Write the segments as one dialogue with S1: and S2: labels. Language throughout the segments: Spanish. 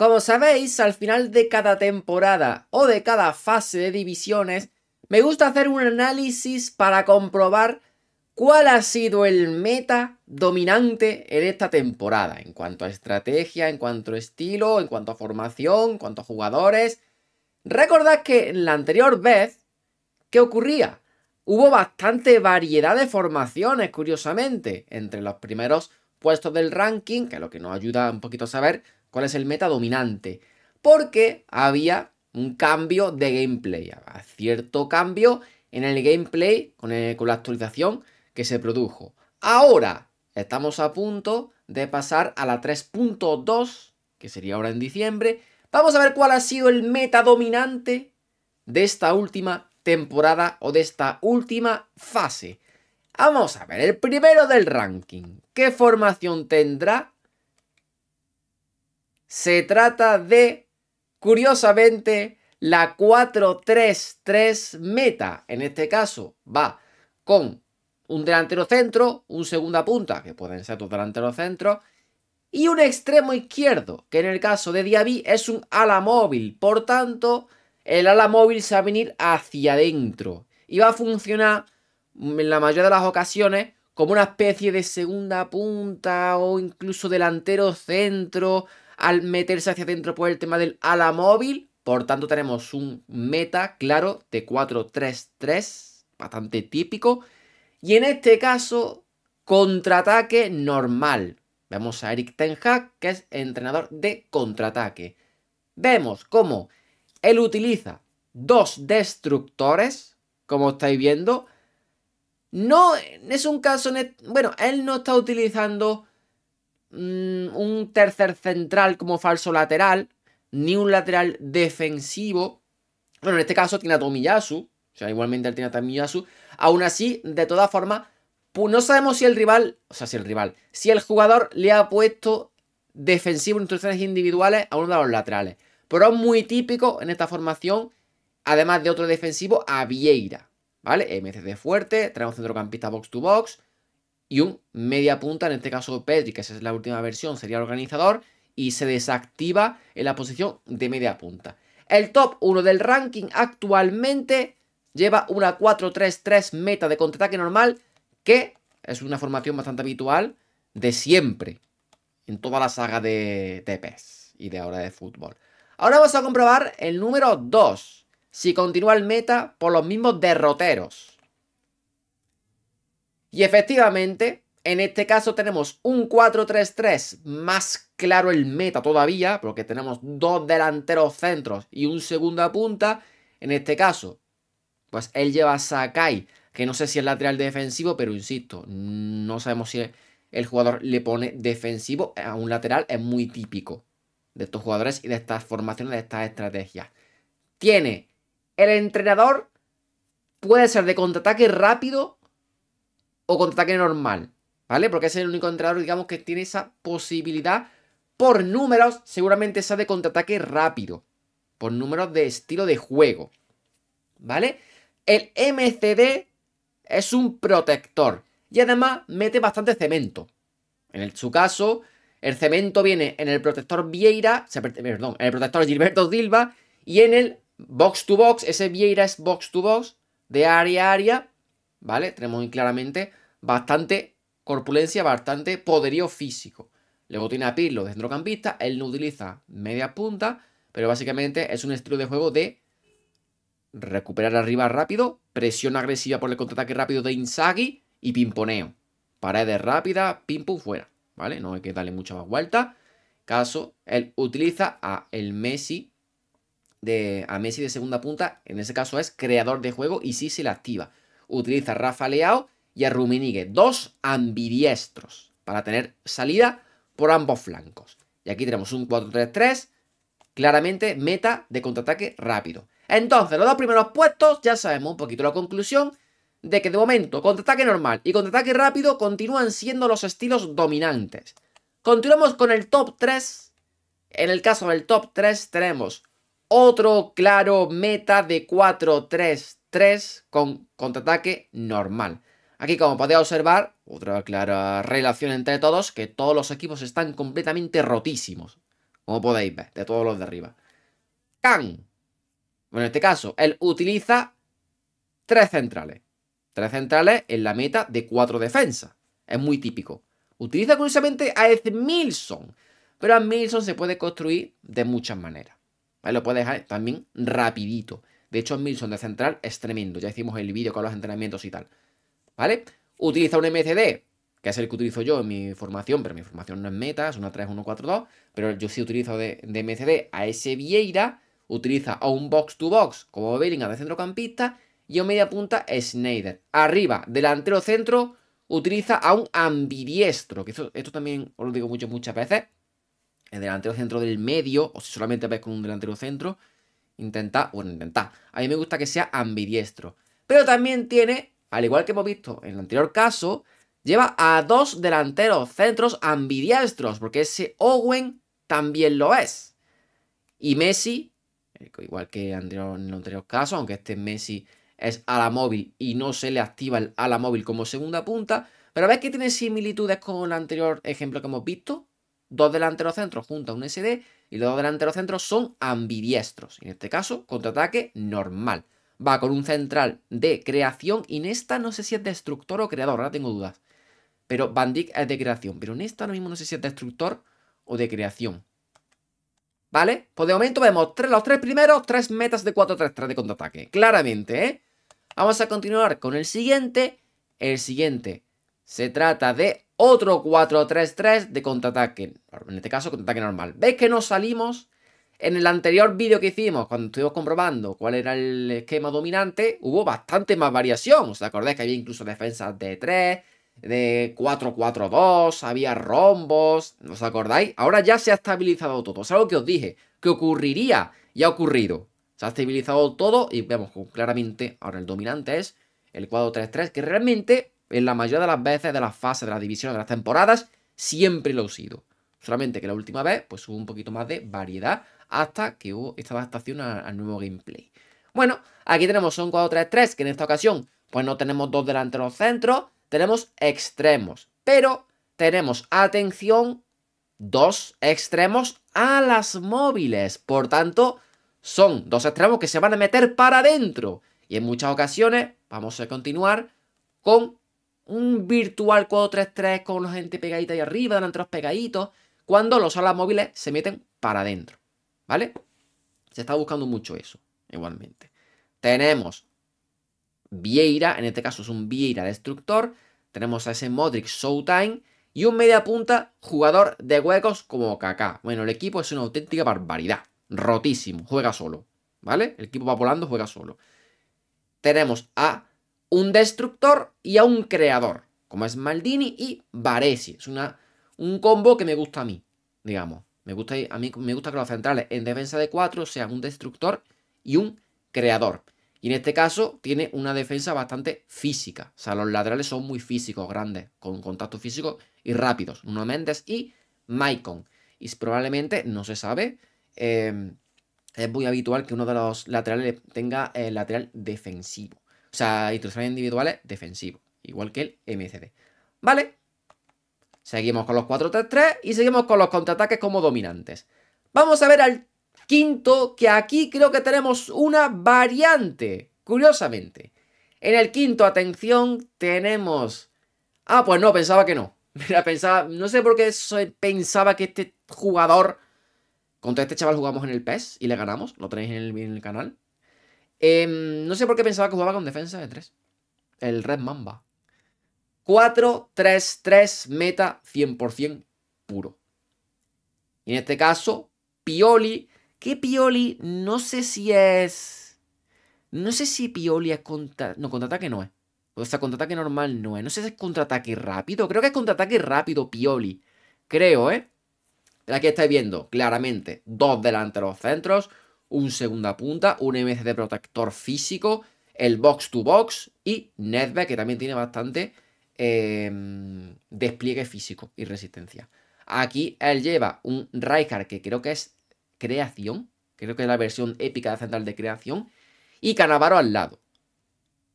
S1: Como sabéis, al final de cada temporada o de cada fase de divisiones, me gusta hacer un análisis para comprobar cuál ha sido el meta dominante en esta temporada, en cuanto a estrategia, en cuanto a estilo, en cuanto a formación, en cuanto a jugadores. Recordad que en la anterior vez, ¿qué ocurría? Hubo bastante variedad de formaciones, curiosamente, entre los primeros puestos del ranking, que es lo que nos ayuda un poquito a saber cuál es el meta dominante. Porque había un cambio de gameplay, cierto cambio en el gameplay con, con la actualización que se produjo. Ahora estamos a punto de pasar a la 3.2, que sería ahora en diciembre. Vamos a ver cuál ha sido el meta dominante de esta última temporada o de esta última fase. Vamos a ver, el primero del ranking. ¿Qué formación tendrá se trata de, curiosamente, la 4-3-3 meta. En este caso va con un delantero centro, un segunda punta, que pueden ser dos delanteros centros, y un extremo izquierdo, que en el caso de Diaby es un ala móvil. Por tanto, el ala móvil se va a venir hacia adentro y va a funcionar en la mayoría de las ocasiones como una especie de segunda punta o incluso delantero centro al meterse hacia adentro por el tema del ala móvil. Por tanto, tenemos un meta claro de 4-3-3, bastante típico. Y en este caso, contraataque normal. Vemos a Eric Ten Hag, que es entrenador de contraataque. Vemos cómo él utiliza dos destructores, como estáis viendo. No es un caso... Bueno, él no está utilizando Mm, un tercer central como falso lateral, ni un lateral defensivo. Bueno, en este caso tiene a Tomiyasu, o sea, igualmente él tiene a Tomiyasu. Aún así, de todas formas, pues no sabemos si el rival, o sea, si el rival, si el jugador le ha puesto defensivo instrucciones individuales a uno de los laterales. Pero es muy típico en esta formación, además de otro defensivo, a Vieira. ¿Vale? MCD fuerte, un centrocampista box to box, y un media punta, en este caso Pedri, que esa es la última versión, sería el organizador, y se desactiva en la posición de media punta. El top 1 del ranking actualmente lleva una 4-3-3 meta de contraataque normal, que es una formación bastante habitual de siempre en toda la saga de, TPS y de ahora de fútbol. Ahora vamos a comprobar el número 2, si continúa el meta por los mismos derroteros. Y efectivamente, en este caso tenemos un 4-3-3 más claro el meta todavía, porque tenemos dos delanteros centros y un segundo punta. En este caso, pues él lleva a Sakai, que no sé si es lateral defensivo, pero insisto, no sabemos si el jugador le pone defensivo a un lateral, es muy típico de estos jugadores y de estas formaciones, de estas estrategias. Tiene el entrenador, puede ser de contraataque rápido o contraataque normal, ¿vale? Porque es el único entrenador, digamos, que tiene esa posibilidad. Por números, seguramente esa de contraataque rápido. Por números de estilo de juego. ¿Vale? El MCD es un protector. Y además mete bastante cemento. En su caso, el cemento viene en el protector Vieira, eh, perdón, en el protector Gilberto Dilba y en el box to box, ese Vieira es box to box, de área a área, ¿vale? Tenemos muy claramente bastante corpulencia, bastante poderío físico. Luego tiene a Pirlo de centrocampista, él no utiliza media punta, pero básicamente es un estilo de juego de recuperar arriba rápido, presión agresiva por el contraataque rápido de Insagi y pimponeo. Paredes rápidas, pim pum fuera, ¿vale? No hay que darle mucha más vuelta. Caso, él utiliza a el Messi de, a Messi de segunda punta, en ese caso es creador de juego y sí se la activa. Utiliza Rafa Leao y a Ruminigue. Dos ambidiestros para tener salida por ambos flancos. Y aquí tenemos un 4-3-3, claramente meta de contraataque rápido. Entonces, los dos primeros puestos, ya sabemos un poquito la conclusión de que de momento contraataque normal y contraataque rápido continúan siendo los estilos dominantes. Continuamos con el top 3. En el caso del top 3 tenemos otro claro meta de 4-3-3 con contraataque normal. Aquí, como podéis observar, otra clara relación entre todos, que todos los equipos están completamente rotísimos. Como podéis ver, de todos los de arriba. Kang, Bueno, en este caso, él utiliza tres centrales. Tres centrales en la meta de cuatro defensas. Es muy típico. Utiliza curiosamente a Edmilson. Pero a Milson se puede construir de muchas maneras. Lo puede dejar también rapidito. De hecho, Milson de central es tremendo. Ya hicimos el vídeo con los entrenamientos y tal. ¿vale? Utiliza un MCD, que es el que utilizo yo en mi formación, pero mi formación no es meta, es una 3-1-4-2. pero yo sí utilizo de, MCD a ese Vieira, utiliza a un box to box como Bellingham de centrocampista y a media punta Schneider. Arriba, delantero centro, utiliza a un ambidiestro, que esto, también os lo digo mucho, muchas veces. El delantero centro del medio, o si solamente ves con un delantero centro, intenta, bueno, intenta. A mí me gusta que sea ambidiestro. Pero también tiene al igual que hemos visto en el anterior caso, lleva a dos delanteros centros ambidiestros, porque ese Owen también lo es. Y Messi, eh, igual que en el anterior caso, aunque este Messi es ala móvil y no se le activa el ala móvil como segunda punta, pero ves que tiene similitudes con el anterior ejemplo que hemos visto. Dos delanteros centros junto a un SD y los dos delanteros centros son ambidiestros. En este caso, contraataque normal va con un central de creación y en esta no sé si es destructor o creador, ahora tengo dudas. Pero Van Dijk es de creación, pero en esta ahora mismo no sé si es destructor o de creación. ¿Vale? Pues de momento vemos tres, los tres primeros, tres metas de 4-3-3 de contraataque. Claramente, ¿eh? Vamos a continuar con el siguiente. El siguiente se trata de otro 4-3-3 de contraataque. En este caso, contraataque normal. Ves que nos salimos en el anterior vídeo que hicimos, cuando estuvimos comprobando cuál era el esquema dominante, hubo bastante más variación. ¿Os acordáis que había incluso defensas de 3, de 4-4-2, había rombos? ¿Os acordáis? Ahora ya se ha estabilizado todo. Es algo que os dije, que ocurriría y ha ocurrido. Se ha estabilizado todo y vemos claramente, ahora el dominante es el 4-3-3, que realmente en la mayoría de las veces de las fases de la división de las temporadas siempre lo ha sido. Solamente que la última vez pues hubo un poquito más de variedad hasta que hubo esta adaptación al nuevo gameplay. Bueno, aquí tenemos un 4-3-3, que en esta ocasión pues no tenemos dos delanteros centros, tenemos extremos, pero tenemos, atención, dos extremos a las móviles, por tanto, son dos extremos que se van a meter para adentro. Y en muchas ocasiones vamos a continuar con un virtual 4-3-3 con la gente pegadita ahí arriba, delanteros pegaditos, cuando los alas móviles se meten para adentro. ¿Vale? Se está buscando mucho eso, igualmente. Tenemos Vieira, en este caso es un Vieira destructor. Tenemos a ese Modric Showtime. Y un media punta jugador de huecos como Kaká. Bueno, el equipo es una auténtica barbaridad. Rotísimo. Juega solo. ¿Vale? El equipo va volando, juega solo. Tenemos a un destructor y a un creador. Como es Maldini y Baresi. Es una, un combo que me gusta a mí, digamos. Me gusta, a mí me gusta que los centrales en defensa de 4 sean un destructor y un creador. Y en este caso tiene una defensa bastante física. O sea, los laterales son muy físicos, grandes, con contacto físico y rápidos. Uno Méndez y Maicon. Y probablemente, no se sabe, em, es muy habitual que uno de los laterales tenga el lateral defensivo. O sea, instrucciones individuales defensivo, igual que el MCD. ¿Vale? Seguimos con los 4-3-3 y seguimos con los contraataques como dominantes. Vamos a ver al quinto, que aquí creo que tenemos una variante, curiosamente. En el quinto, atención, tenemos... Ah, pues no, pensaba que no. Mira, pensaba, no sé por qué pensaba que este jugador... Contra este chaval jugamos en el PES y le ganamos, lo tenéis en el, canal. Em, no sé por qué pensaba que jugaba con defensa de 3. El Red Mamba. 4-3-3 meta 100% puro. Y en este caso, Pioli, ¿Qué Pioli no sé si es... No sé si Pioli es contra... No, contraataque no es. O sea, contraataque normal no es. No sé si es contraataque rápido. Creo que es contraataque rápido Pioli. Creo, ¿eh? Aquí estáis viendo claramente dos delante de los centros, un segunda punta, un MC de protector físico, el box to box y Nedved, que también tiene bastante Em, despliegue físico y resistencia. Aquí él lleva un Raikar que creo que es creación, creo que es la versión épica de Central de creación, y Canavaro al lado.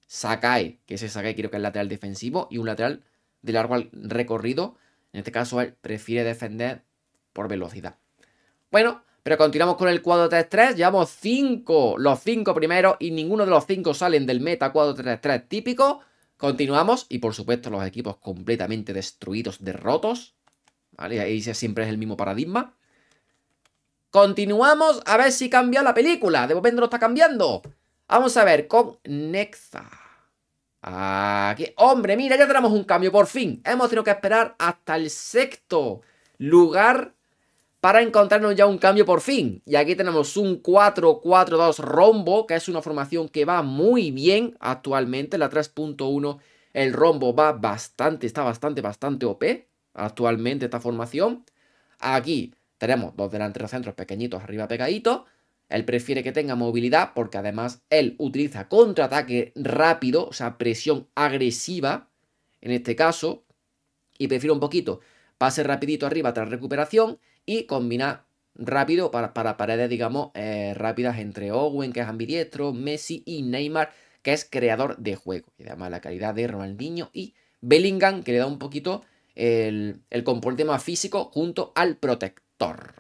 S1: Sakai, que ese Sakai creo que es lateral defensivo y un lateral de largo recorrido. En este caso él prefiere defender por velocidad. Bueno, pero continuamos con el 4-3-3. Llevamos 5, los 5 primeros y ninguno de los 5 salen del meta 4-3-3 típico. Continuamos y por supuesto los equipos completamente destruidos, derrotos. ¿Vale? Ahí siempre es el mismo paradigma. Continuamos a ver si cambia la película. De momento no está cambiando. Vamos a ver con Nexa. ¡Qué Hombre, mira, ya tenemos un cambio por fin. Hemos tenido que esperar hasta el sexto lugar para encontrarnos ya un cambio por fin. Y aquí tenemos un 4-4-2 rombo, que es una formación que va muy bien actualmente, la 3.1. El rombo va bastante, está bastante, bastante OP actualmente esta formación. Aquí tenemos dos delanteros centros pequeñitos arriba pegaditos. Él prefiere que tenga movilidad porque además él utiliza contraataque rápido, o sea, presión agresiva en este caso. Y prefiere un poquito pase rapidito arriba tras recuperación y combinar rápido para, para paredes, digamos, eh, rápidas entre Owen, que es ambidiestro, Messi y Neymar, que es creador de juego. Y además la calidad de Ronaldinho y Bellingham, que le da un poquito el, el componente más físico junto al protector.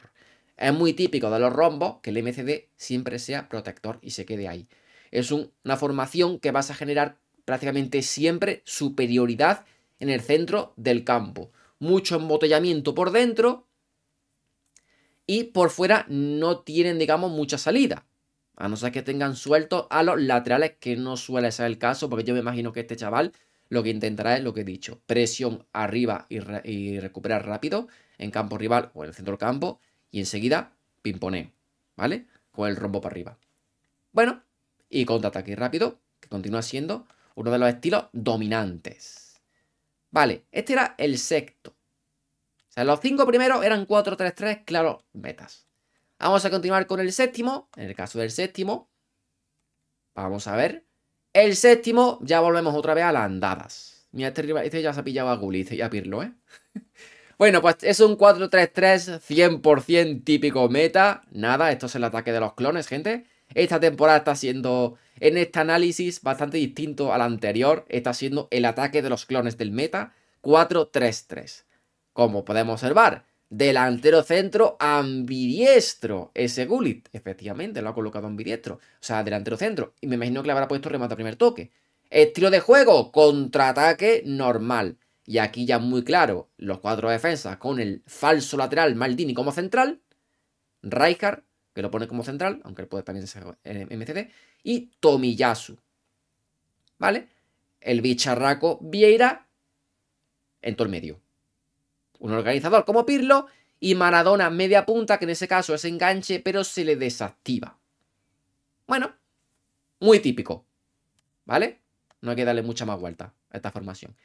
S1: Es muy típico de los rombos que el MCD siempre sea protector y se quede ahí. Es una formación que vas a generar prácticamente siempre superioridad en el centro del campo. Mucho embotellamiento por dentro y por fuera no tienen, digamos, mucha salida. A no ser que tengan sueltos a los laterales, que no suele ser el caso, porque yo me imagino que este chaval lo que intentará es lo que he dicho, presión arriba y, recuperar rápido en campo rival o en el centro del campo y enseguida pimponeo, ¿vale? Con el rombo para arriba. Bueno, y contraataque rápido, que continúa siendo uno de los estilos dominantes. Vale, este era el sexto sea, los cinco primeros eran 4-3-3, claro, metas. Vamos a continuar con el séptimo. En el caso del séptimo, vamos a ver. El séptimo, ya volvemos otra vez a las andadas. Mira, este, este ya se ha pillado a Gulli y a Pirlo, ¿eh? bueno, pues es un 4-3-3 100% típico meta. Nada, esto es el ataque de los clones, gente. Esta temporada está siendo, en este análisis, bastante distinto al anterior. Está siendo el ataque de los clones del meta 4-3-3 como podemos observar. Delantero centro ambidiestro. Ese Gullit, efectivamente, lo ha colocado ambidiestro. O sea, delantero centro. Y me imagino que le habrá puesto remate a primer toque. Estilo de juego, contraataque normal. Y aquí ya muy claro, los cuatro defensas con el falso lateral Maldini como central. Rijkaard, que lo pone como central, aunque él puede también ser eh, MCD. Y Tomiyasu. ¿Vale? El bicharraco Vieira en todo el medio un organizador como Pirlo y Maradona media punta, que en ese caso es enganche, pero se le desactiva. Bueno, muy típico, ¿vale? No hay que darle mucha más vuelta a esta formación.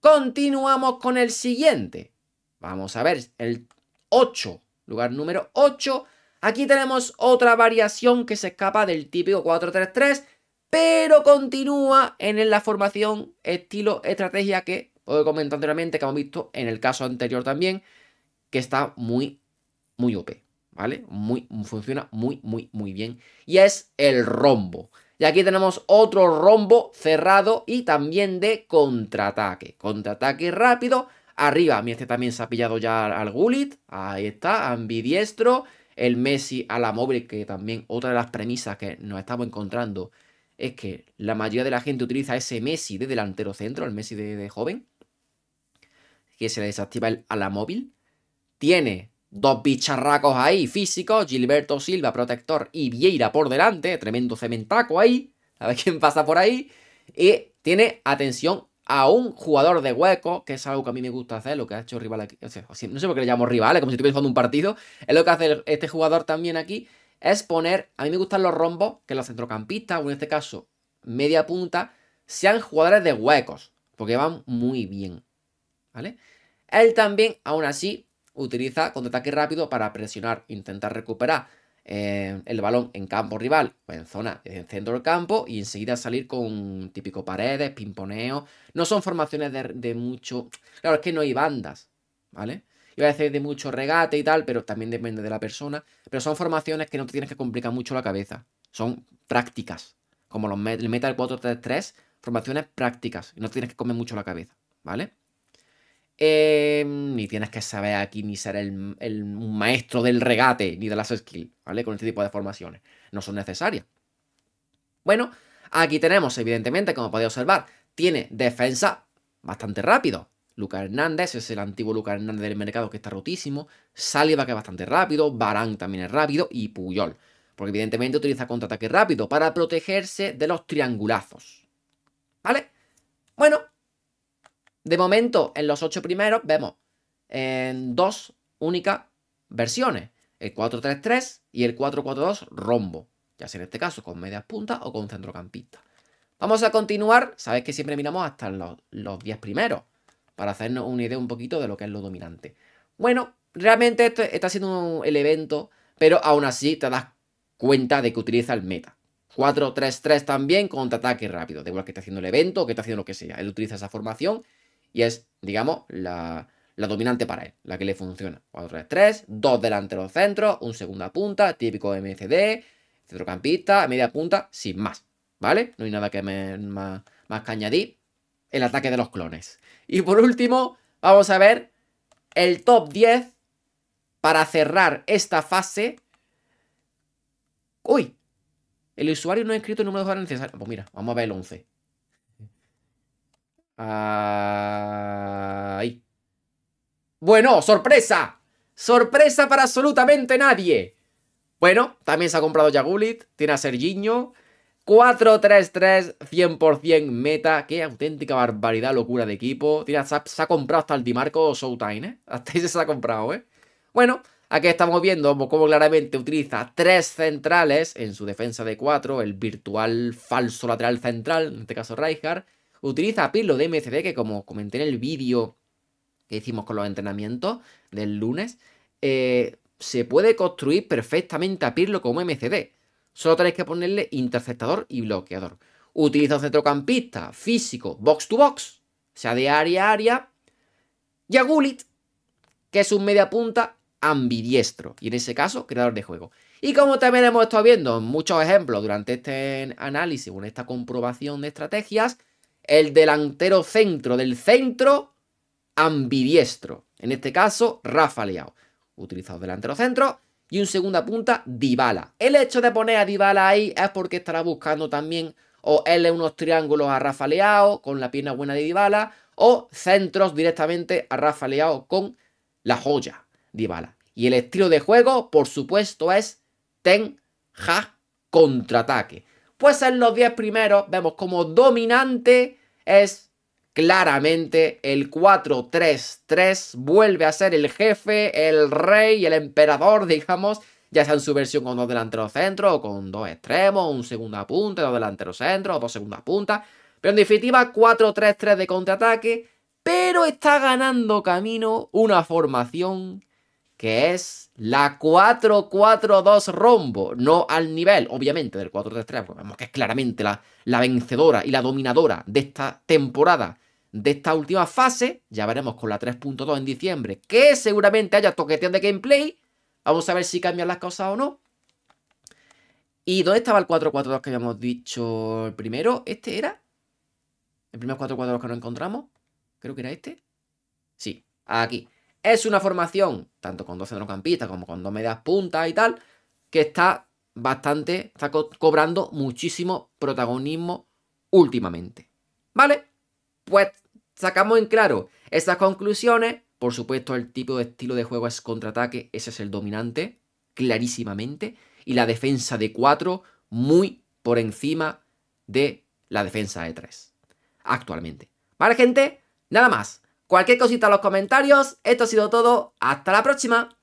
S1: Continuamos con el siguiente. Vamos a ver, el 8, lugar número 8. Aquí tenemos otra variación que se escapa del típico 4-3-3, pero continúa en la formación estilo estrategia que Puedo comentar anteriormente que hemos visto en el caso anterior también que está muy, muy OP, ¿vale? Muy, funciona muy, muy, muy bien. Y es el rombo. Y aquí tenemos otro rombo cerrado y también de contraataque. Contraataque rápido. Arriba, mi este también se ha pillado ya al Gulit. Ahí está, ambidiestro. El Messi a la móvil, que también otra de las premisas que nos estamos encontrando es que la mayoría de la gente utiliza ese Messi de delantero centro, el Messi de joven que se le desactiva el, a la móvil. Tiene dos bicharracos ahí físicos, Gilberto Silva, protector, y Vieira por delante, tremendo cementaco ahí, a ver quién pasa por ahí. Y tiene, atención, a un jugador de hueco, que es algo que a mí me gusta hacer, lo que ha hecho rival aquí. no sé por qué le llamo rival como si estuviera jugando un partido. Es lo que hace este jugador también aquí, es poner, a mí me gustan los rombos, que los centrocampistas, o en este caso, media punta, sean jugadores de huecos, porque van muy bien. ¿vale? Él también, aún así, utiliza contraataque rápido para presionar, intentar recuperar eh, el balón en campo rival o en zona en centro del campo y enseguida salir con típico paredes, pimponeo. No son formaciones de, mucho... Claro, es que no hay bandas, ¿vale? Iba a decir de mucho regate y tal, pero también depende de la persona. Pero son formaciones que no te tienes que complicar mucho la cabeza. Son prácticas. Como los el Metal 4-3-3, formaciones prácticas. Y no te tienes que comer mucho la cabeza, ¿vale? Em, ni tienes que saber aquí ni ser el, maestro del regate ni de las skills, ¿vale? Con este tipo de formaciones. No son necesarias. Bueno, aquí tenemos, evidentemente, como podéis observar, tiene defensa bastante rápido. Lucas Hernández, es el antiguo Lucas Hernández del mercado que está rotísimo. Saliva que es bastante rápido. Barán también es rápido. Y Puyol. Porque evidentemente utiliza contraataque rápido para protegerse de los triangulazos. ¿Vale? Bueno, de momento, en los ocho primeros vemos en dos únicas versiones, el 4-3-3 y el 4-4-2 rombo, ya sea en este caso con medias puntas o con centrocampista. Vamos a continuar, sabéis que siempre miramos hasta los, 10 primeros, para hacernos una idea un poquito de lo que es lo dominante. Bueno, realmente esto está siendo el evento, pero aún así te das cuenta de que utiliza el meta. 4-3-3 también, contraataque rápido, de igual que está haciendo el evento o que está haciendo lo que sea. Él utiliza esa formación y es, digamos, la, dominante para él, la que le funciona. 4 3 delante dos delanteros centros, un segunda punta, típico MCD, centrocampista, media punta, sin más, ¿vale? No hay nada que más, más que añadir. El ataque de los clones. Y por último, vamos a ver el top 10 para cerrar esta fase. Uy, el usuario no ha escrito el número de jugadores necesarios. Pues mira, vamos a ver el 11. Bueno, sorpresa. Sorpresa para absolutamente nadie. Bueno, también se ha comprado Jagulit, tiene a Serginho. 4-3-3, 100% meta. Qué auténtica barbaridad, locura de equipo. se, ha, comprado hasta el Dimarco Showtime, ¿eh? Hasta ese se ha comprado, ¿eh? Bueno, aquí estamos viendo cómo claramente utiliza tres centrales en su defensa de 4, el virtual falso lateral central, en este caso Rijkaard Utiliza Pirlo de MCD, que como comenté en el vídeo que hicimos con los entrenamientos del lunes, eh, se puede construir perfectamente a Pirlo como MCD. Solo tenéis que ponerle interceptador y bloqueador. Utiliza un centrocampista físico, box to box, o sea, de área a área. Y a Gullit, que es un media punta ambidiestro. Y en ese caso, creador de juego. Y como también hemos estado viendo muchos ejemplos durante este análisis o en esta comprobación de estrategias, el delantero centro del centro ambidiestro. En este caso, rafaleado, Utilizado delantero centro y un segunda punta, Dybala. El hecho de poner a Dybala ahí es porque estará buscando también o él unos triángulos a Rafa con la pierna buena de Dybala o centros directamente a Rafa con la joya Dybala. Y el estilo de juego, por supuesto, es Ten contraataque pues en los 10 primeros vemos como dominante es claramente el 4-3-3, vuelve a ser el jefe, el rey, el emperador, digamos, ya sea en su versión con dos delanteros centros, o con dos extremos, un segundo apunte, dos delanteros centros, dos segundas puntas, pero en definitiva 4-3-3 de contraataque, pero está ganando camino una formación que es la 442 rombo, no al nivel, obviamente, del 4 porque vemos que es claramente la, vencedora y la dominadora de esta temporada, de esta última fase. Ya veremos con la 3.2 en diciembre, que seguramente haya toqueteos de gameplay. Vamos a ver si cambian las cosas o no. ¿Y dónde estaba el 442 que habíamos dicho el primero? ¿Este era? ¿El primer 442 que nos encontramos? Creo que era este. Sí, aquí. Es una formación, tanto con dos centrocampistas como con dos medias puntas y tal, que está bastante, está cobrando muchísimo protagonismo últimamente. ¿Vale? Pues sacamos en claro esas conclusiones. Por supuesto, el tipo de estilo de juego es contraataque, ese es el dominante, clarísimamente. Y la defensa de 4 muy por encima de la defensa de 3. Actualmente. ¿Vale, gente? Nada más. Cualquier cosita en los comentarios. Esto ha sido todo. Hasta la próxima.